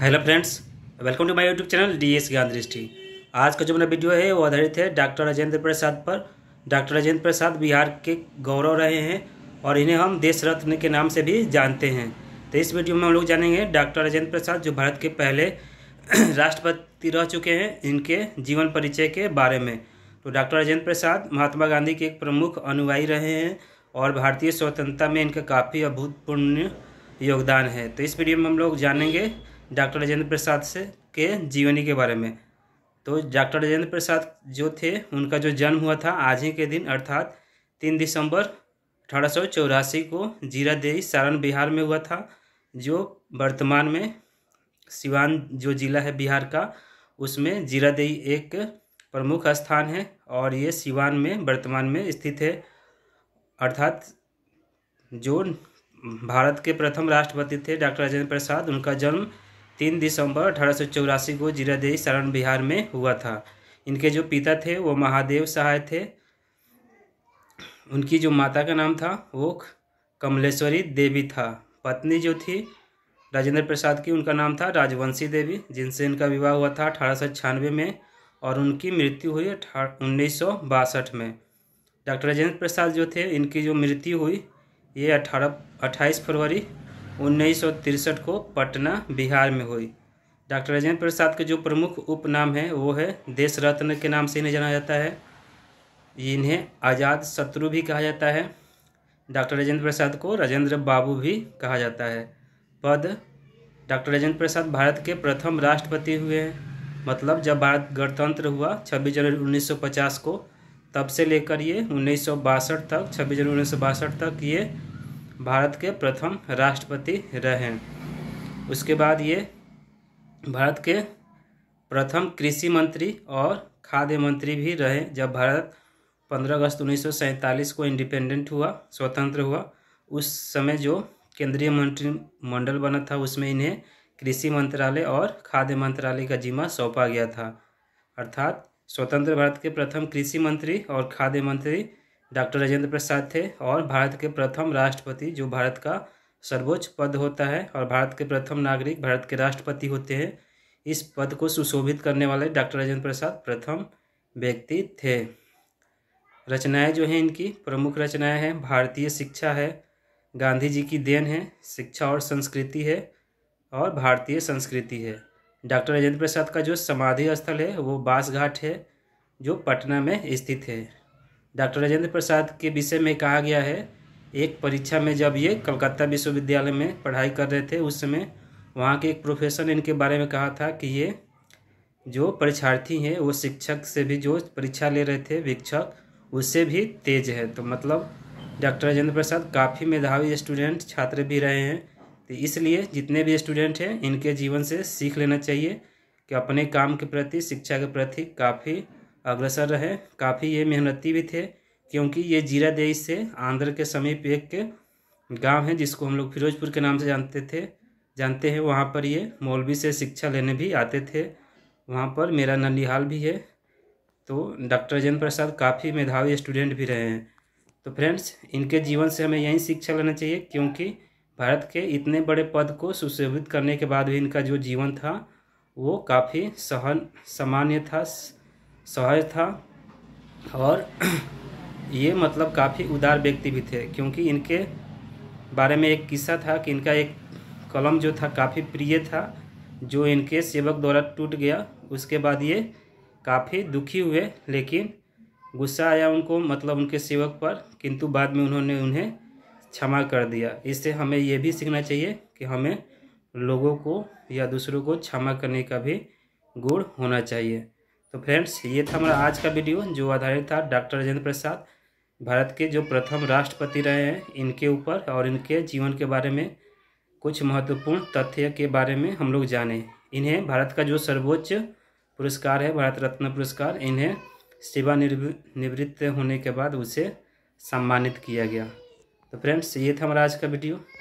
hello friends welcome to my YouTube channel D S Gyan Drishti आज का जो मेरा वीडियो है वो आधारित है डॉक्टर राजेंद्र प्रसाद पर डॉक्टर राजेंद्र प्रसाद बिहार के गौरव रहे हैं और इन्हें हम देश रत्न के नाम से भी जानते हैं तो इस वीडियो में हम लोग जानेंगे डॉक्टर राजेंद्र प्रसाद जो भारत के पहले राष्ट्रपति रह चुके हैं इनके जीवन परिचय के बारे में तो डॉक्टर राजेंद्र प्रसाद महात्मा गांधी के एक प्रमुख अनुयायी रहे हैं और भारतीय स्वतंत्रता में इनका काफ़ी अभूतपूर्ण योगदान है तो इस वीडियो में हम लोग जानेंगे डॉक्टर राजेंद्र प्रसाद से के जीवनी के बारे में तो डॉक्टर राजेंद्र प्रसाद जो थे उनका जो जन्म हुआ था आज ही के दिन अर्थात तीन दिसंबर अठारह को जीरादेई सारण बिहार में हुआ था जो वर्तमान में सिवान जो जिला है बिहार का उसमें जीरादेई एक प्रमुख स्थान है और ये सिवान में वर्तमान में स्थित है अर्थात जो भारत के प्रथम राष्ट्रपति थे डॉक्टर राजेंद्र प्रसाद उनका जन्म तीन दिसंबर अठारह को जीरादेई सारण बिहार में हुआ था इनके जो पिता थे वो महादेव सहाय थे उनकी जो माता का नाम था वो कमलेश्वरी देवी था पत्नी जो थी राजेंद्र प्रसाद की उनका नाम था राजवंशी देवी जिनसे इनका विवाह हुआ था अठारह में और उनकी मृत्यु हुई उन्नीस में डॉक्टर राजेंद्र प्रसाद जो थे इनकी जो मृत्यु हुई ये अठारह अट्ठाईस फरवरी उन्नीस को पटना बिहार में हुई डॉक्टर राजेंद्र प्रसाद के जो प्रमुख उपनाम है वो है देश रत्न के नाम से इन्हें जाना जाता है इन्हें आज़ाद शत्रु भी कहा जाता है डॉक्टर राजेंद्र प्रसाद को राजेंद्र बाबू भी कहा जाता है पद डॉक्टर राजेंद्र प्रसाद भारत के प्रथम राष्ट्रपति हुए हैं मतलब जब भारत गणतंत्र हुआ 26 जनवरी 1950 को तब से लेकर ये उन्नीस तक 26 जनवरी उन्नीस तक ये भारत के प्रथम राष्ट्रपति रहे उसके बाद ये भारत के प्रथम कृषि मंत्री और खाद्य मंत्री भी रहे जब भारत 15 अगस्त उन्नीस को इंडिपेंडेंट हुआ स्वतंत्र हुआ उस समय जो केंद्रीय मंत्री मंडल बना था उसमें इन्हें कृषि मंत्रालय और खाद्य मंत्रालय का जिम्मा सौंपा गया था अर्थात स्वतंत्र भारत के प्रथम कृषि मंत्री और खाद्य मंत्री डॉक्टर राजेंद्र प्रसाद थे और भारत के प्रथम राष्ट्रपति जो भारत का सर्वोच्च पद होता है और भारत के प्रथम नागरिक भारत के राष्ट्रपति होते हैं इस पद को सुशोभित करने वाले डॉक्टर राजेंद्र प्रसाद प्रथम व्यक्ति थे रचनाएं जो हैं इनकी प्रमुख रचनाएं हैं भारतीय शिक्षा है गांधी जी की देन है शिक्षा और संस्कृति है और भारतीय संस्कृति है डॉक्टर राजेंद्र प्रसाद का जो समाधि स्थल है वो बाँसघाट है जो पटना में स्थित है डॉक्टर राजेंद्र प्रसाद के विषय में कहा गया है एक परीक्षा में जब ये कलकत्ता विश्वविद्यालय में पढ़ाई कर रहे थे उस समय वहाँ के एक प्रोफेसर ने इनके बारे में कहा था कि ये जो परीक्षार्थी हैं वो शिक्षक से भी जो परीक्षा ले रहे थे विक्षक उससे भी तेज है तो मतलब डॉक्टर राजेंद्र प्रसाद काफ़ी मेधावी स्टूडेंट छात्र भी रहे हैं तो इसलिए जितने भी स्टूडेंट हैं इनके जीवन से सीख लेना चाहिए कि अपने काम के प्रति शिक्षा के प्रति काफ़ी अग्रसर रहे काफ़ी ये मेहनती भी थे क्योंकि ये जीरा देश से आंध्र के समीप एक गांव है जिसको हम लोग फिरोजपुर के नाम से जानते थे जानते हैं वहाँ पर ये मौलवी से शिक्षा लेने भी आते थे वहाँ पर मेरा ननिहाल भी है तो डॉक्टर जैन प्रसाद काफ़ी मेधावी स्टूडेंट भी रहे हैं तो फ्रेंड्स इनके जीवन से हमें यही शिक्षा लेना चाहिए क्योंकि भारत के इतने बड़े पद को सुशोभित करने के बाद भी इनका जो जीवन था वो काफ़ी सहन सामान्य था सहज था और ये मतलब काफ़ी उदार व्यक्ति भी थे क्योंकि इनके बारे में एक किस्सा था कि इनका एक कलम जो था काफ़ी प्रिय था जो इनके सेवक द्वारा टूट गया उसके बाद ये काफ़ी दुखी हुए लेकिन गुस्सा आया उनको मतलब उनके सेवक पर किंतु बाद में उन्होंने उन्हें क्षमा कर दिया इससे हमें यह भी सीखना चाहिए कि हमें लोगों को या दूसरों को क्षमा करने का भी गुण होना चाहिए तो फ्रेंड्स ये था हमारा आज का वीडियो जो आधारित था डॉक्टर राजेंद्र प्रसाद भारत के जो प्रथम राष्ट्रपति रहे हैं इनके ऊपर और इनके जीवन के बारे में कुछ महत्वपूर्ण तथ्य के बारे में हम लोग जाने इन्हें भारत का जो सर्वोच्च पुरस्कार है भारत रत्न पुरस्कार इन्हें सेवानिवृत्त होने के बाद उसे सम्मानित किया गया तो फ्रेंड्स ये था हमारा आज का वीडियो